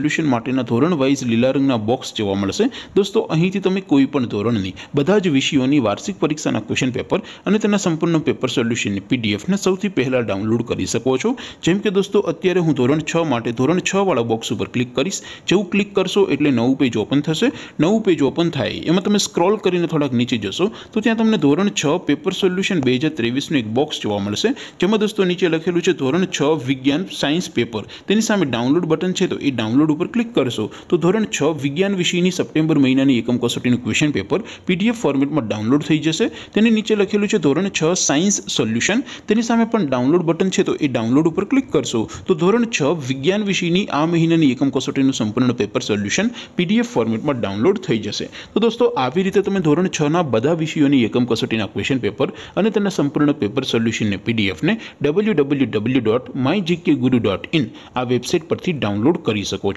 Solution માટેના ધોરણ vice લીલા રંગના બોક્સ જોવા મળશે. દોસ્તો અહીંથી તમે કોઈપણ ધોરણની બધા જ વિષયોની વાર્ષિક પરીક્ષાના ક્વેશ્ચન પેપર અને તેના સંપૂર્ણ નો પેપર સોલ્યુશનની પીડીએફ ન સૌથી પહેલા ડાઉનલોડ કરી શકો છો. જેમ કે દોસ્તો અત્યારે હું ધોરણ 6 માટે ધોરણ 6 વાળો બોક્સ ઉપર ક્લિક કરિસ. જેઉ ક્લિક કરશો એટલે નવું પેજ ઓપન થશે. નવું પેજ ઓપન થાય એમાં તમે સ્ક્રોલ કરીને થોડક નીચે જોશો તો ત્યાં તમને ધોરણ 6 પેપર સોલ્યુશન 2023 નો એક બોક્સ જોવા મળશે. જેમ કે દોસ્તો નીચે લખેલું છે ધોરણ 6 વિજ્ઞાન સાયન્સ પેપર. તેની સામે ડાઉનલોડ બટન છે તો એ ડાઉનલોડ ઉપર ક્લિક કરશું તો ધોરણ 6 વિજ્ઞાન વિષયની સપ્ટેમ્બર મહિનાની એકમ કસોટીનું ક્વેશ્ચન પેપર પીડીએફ ફોર્મેટમાં ડાઉનલોડ થઈ જશે તેની નીચે લખેલું છે ધોરણ 6 સાયન્સ સોલ્યુશન તેની સામે આપણ ડાઉનલોડ બટન છે તો એ ડાઉનલોડ ઉપર ક્લિક કરશું તો ધોરણ 6 વિજ્ઞાન વિષયની આ મહિનાની એકમ કસોટીનું સંપૂર્ણ પેપર સોલ્યુશન પીડીએફ ફોર્મેટમાં ડાઉનલોડ થઈ જશે તો દોસ્તો આવી રીતે તમે ધોરણ 6 ના બધા વિષયોની એકમ કસોટીના ક્વેશ્ચન પેપર અને તેના સંપૂર્ણ પેપર સોલ્યુશનને પીડીએફ ને www.mygkguru.in આ વેબસાઈટ પરથી ડાઉનલોડ કરી શકો